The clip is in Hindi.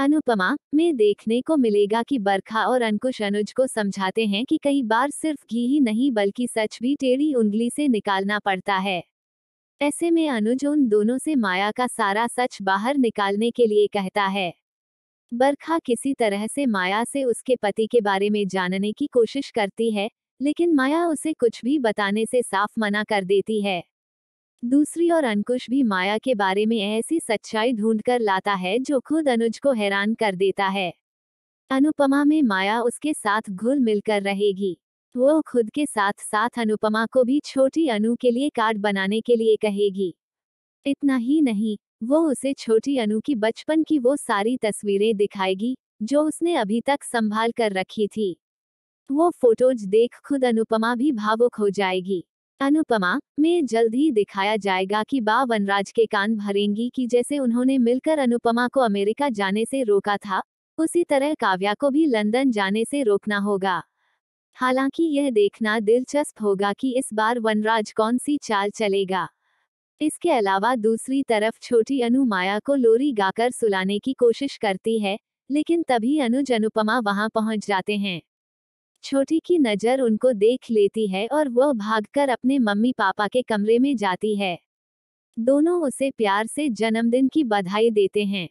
अनुपमा में देखने को मिलेगा कि बरखा और अंकुश अनुज को समझाते हैं कि कई बार सिर्फ घी ही नहीं बल्कि सच भी टेढ़ी उंगली से निकालना पड़ता है ऐसे में अनुज उन दोनों से माया का सारा सच बाहर निकालने के लिए कहता है बरखा किसी तरह से माया से उसके पति के बारे में जानने की कोशिश करती है लेकिन माया उसे कुछ भी बताने से साफ मना कर देती है दूसरी ओर अंकुश भी माया के बारे में ऐसी सच्चाई ढूंढ कर लाता है जो खुद अनुज को हैरान कर देता है अनुपमा में माया उसके साथ घुल मिलकर रहेगी वो खुद के साथ साथ अनुपमा को भी छोटी अनु के लिए कार्ड बनाने के लिए कहेगी इतना ही नहीं वो उसे छोटी अनु की बचपन की वो सारी तस्वीरें दिखाएगी जो उसने अभी तक संभाल कर रखी थी वो फोटोज देख खुद अनुपमा भी भावुक हो जाएगी अनुपमा में जल्द ही दिखाया जाएगा कि बा वनराज के कान भरेंगी कि जैसे उन्होंने मिलकर अनुपमा को अमेरिका जाने से रोका था उसी तरह काव्या को भी लंदन जाने से रोकना होगा हालांकि यह देखना दिलचस्प होगा कि इस बार वनराज कौन सी चाल चलेगा इसके अलावा दूसरी तरफ छोटी अनु माया को लोरी गाकर सुलाने की कोशिश करती है लेकिन तभी अनुज अनुपमा वहां पहुंच जाते हैं छोटी की नज़र उनको देख लेती है और वह भागकर अपने मम्मी पापा के कमरे में जाती है दोनों उसे प्यार से जन्मदिन की बधाई देते हैं